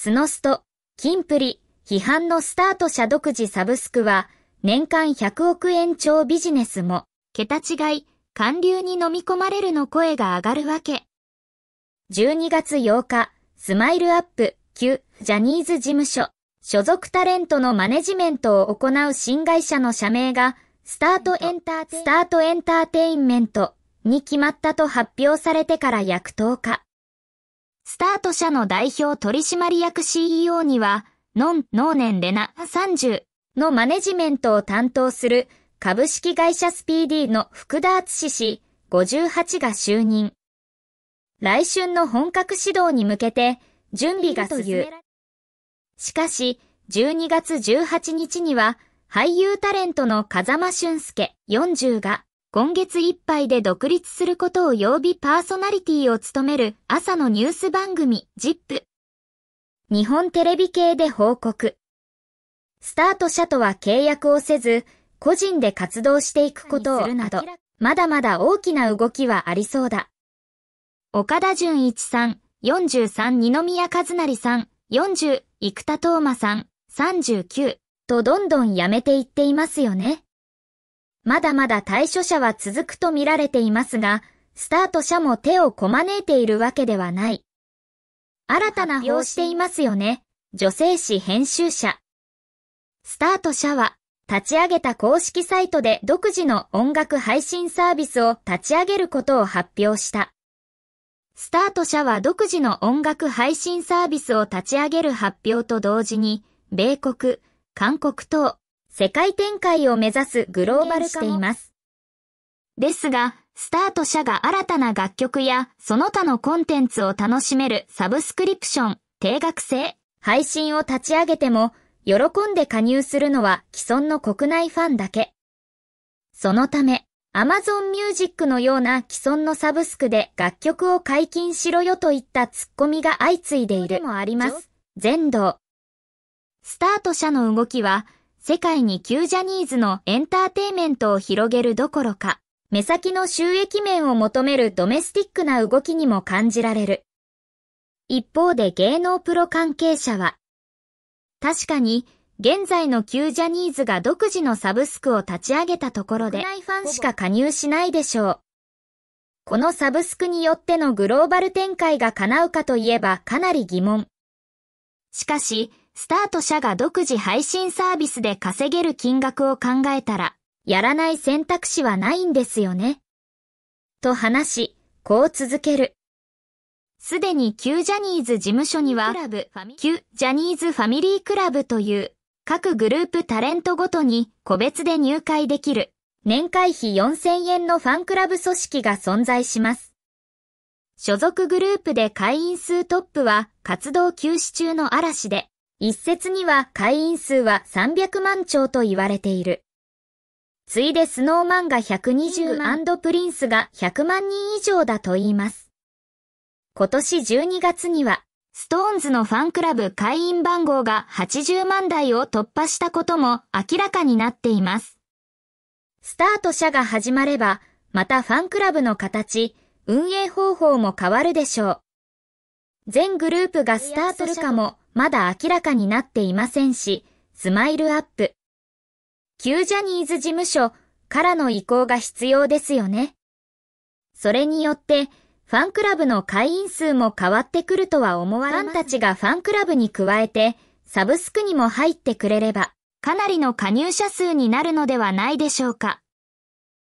スノスト、キンプリ、批判のスタート社独自サブスクは、年間100億円超ビジネスも、桁違い、寒流に飲み込まれるの声が上がるわけ。12月8日、スマイルアップ、旧、ジャニーズ事務所、所属タレントのマネジメントを行う新会社の社名が、スタートエンターテインメントに決まったと発表されてから約10日。スタート社の代表取締役 CEO には、ノン・ノーネン・レナ30のマネジメントを担当する株式会社スピーディの福田敦氏58が就任。来春の本格指導に向けて準備が進む。しかし、12月18日には俳優タレントの風間俊介40が今月いっぱいで独立することを曜日パーソナリティを務める朝のニュース番組 ZIP。日本テレビ系で報告。スタート社とは契約をせず、個人で活動していくことをするなど、まだまだ大きな動きはありそうだ。岡田純一さん、43二宮和成さん、40生田斗真さん、39とどんどん辞めていっていますよね。まだまだ対処者は続くと見られていますが、スタート者も手をこまねいているわけではない。新たな表していますよね。女性誌編集者。スタート社は、立ち上げた公式サイトで独自の音楽配信サービスを立ち上げることを発表した。スタート社は独自の音楽配信サービスを立ち上げる発表と同時に、米国、韓国等、世界展開を目指すグローバル化しています。ですが、スタート社が新たな楽曲やその他のコンテンツを楽しめるサブスクリプション、定額制、配信を立ち上げても、喜んで加入するのは既存の国内ファンだけ。そのため、Amazon Music のような既存のサブスクで楽曲を解禁しろよといったツッコミが相次いでいる。もあります。全道。スタート社の動きは、世界に旧ジャニーズのエンターテイメントを広げるどころか、目先の収益面を求めるドメスティックな動きにも感じられる。一方で芸能プロ関係者は、確かに現在の旧ジャニーズが独自のサブスクを立ち上げたところで、国内ファンしか加入しないでしょう。このサブスクによってのグローバル展開が叶うかといえばかなり疑問。しかし、スタート社が独自配信サービスで稼げる金額を考えたら、やらない選択肢はないんですよね。と話し、こう続ける。すでに旧ジャニーズ事務所には、旧ジャニーズファミリークラブという各グループタレントごとに個別で入会できる年会費4000円のファンクラブ組織が存在します。所属グループで会員数トップは活動休止中の嵐で一説には会員数は300万兆と言われている。ついでスノーマンが120プリンスが100万人以上だと言います。今年12月には、ストーンズのファンクラブ会員番号が80万台を突破したことも明らかになっています。スタート社が始まれば、またファンクラブの形、運営方法も変わるでしょう。全グループがスタートするかもまだ明らかになっていませんし、スマイルアップ。旧ジャニーズ事務所からの移行が必要ですよね。それによって、ファンクラブの会員数も変わってくるとは思わない。ファンたちがファンクラブに加えて、サブスクにも入ってくれれば、かなりの加入者数になるのではないでしょうか。